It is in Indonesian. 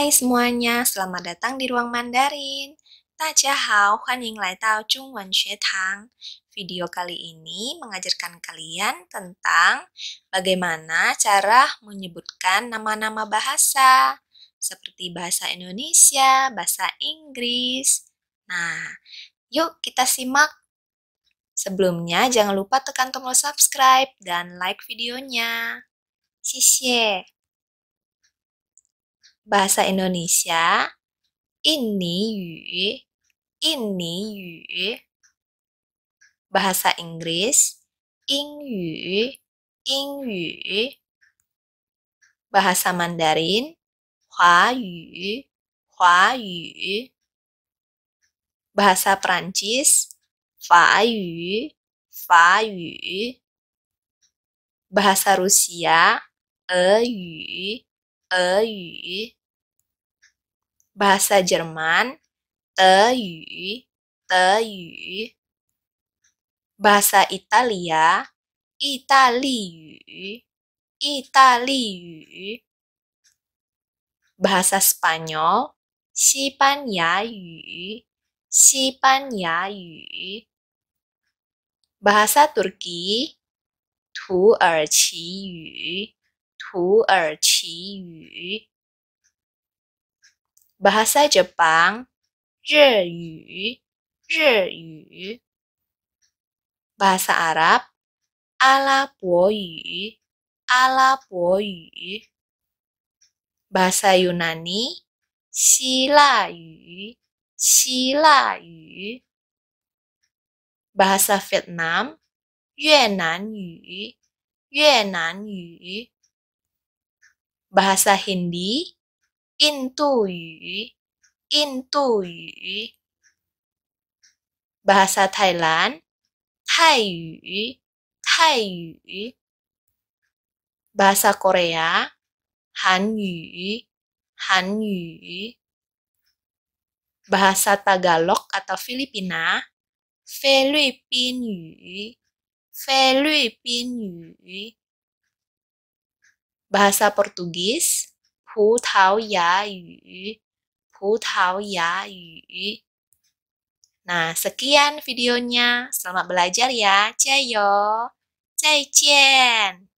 Hai semuanya, selamat datang di Ruang Mandarin. tang. lai Video kali ini mengajarkan kalian tentang bagaimana cara menyebutkan nama-nama bahasa seperti bahasa Indonesia, bahasa Inggris. Nah, yuk kita simak. Sebelumnya jangan lupa tekan tombol subscribe dan like videonya. 谢谢。bahasa Indonesia ini yu, ini yu. Bahasa Inggris ing yu, ing yu. Bahasa Mandarin hua yu, hua yu. Bahasa Prancis fa yu, fa yu. Bahasa Rusia e yu, e yu bahasa Jerman te yu, Bahasa Italia Italiyu, Italiyu. Bahasa Spanyol Sipanyayu, Sipanyayu. Bahasa Turki Turki bahasa Jepang, Jeyu, Jeyu. Bahasa Arab, Ala Boyu, Ala Boyu. Bahasa Yunani, Silayu, Silayu. Bahasa Vietnam, Yuanan Yu, Yuanan Yu. Bahasa Hindi, 印度语，印度语，bahasa Thailand，泰语，泰语，bahasa Bahasa Tagalog atau Filipina, Bahasa Portugis。葡萄牙语，葡萄牙语。Nah, sekian videonya. Selamat belajar ya. Jayo. 再见。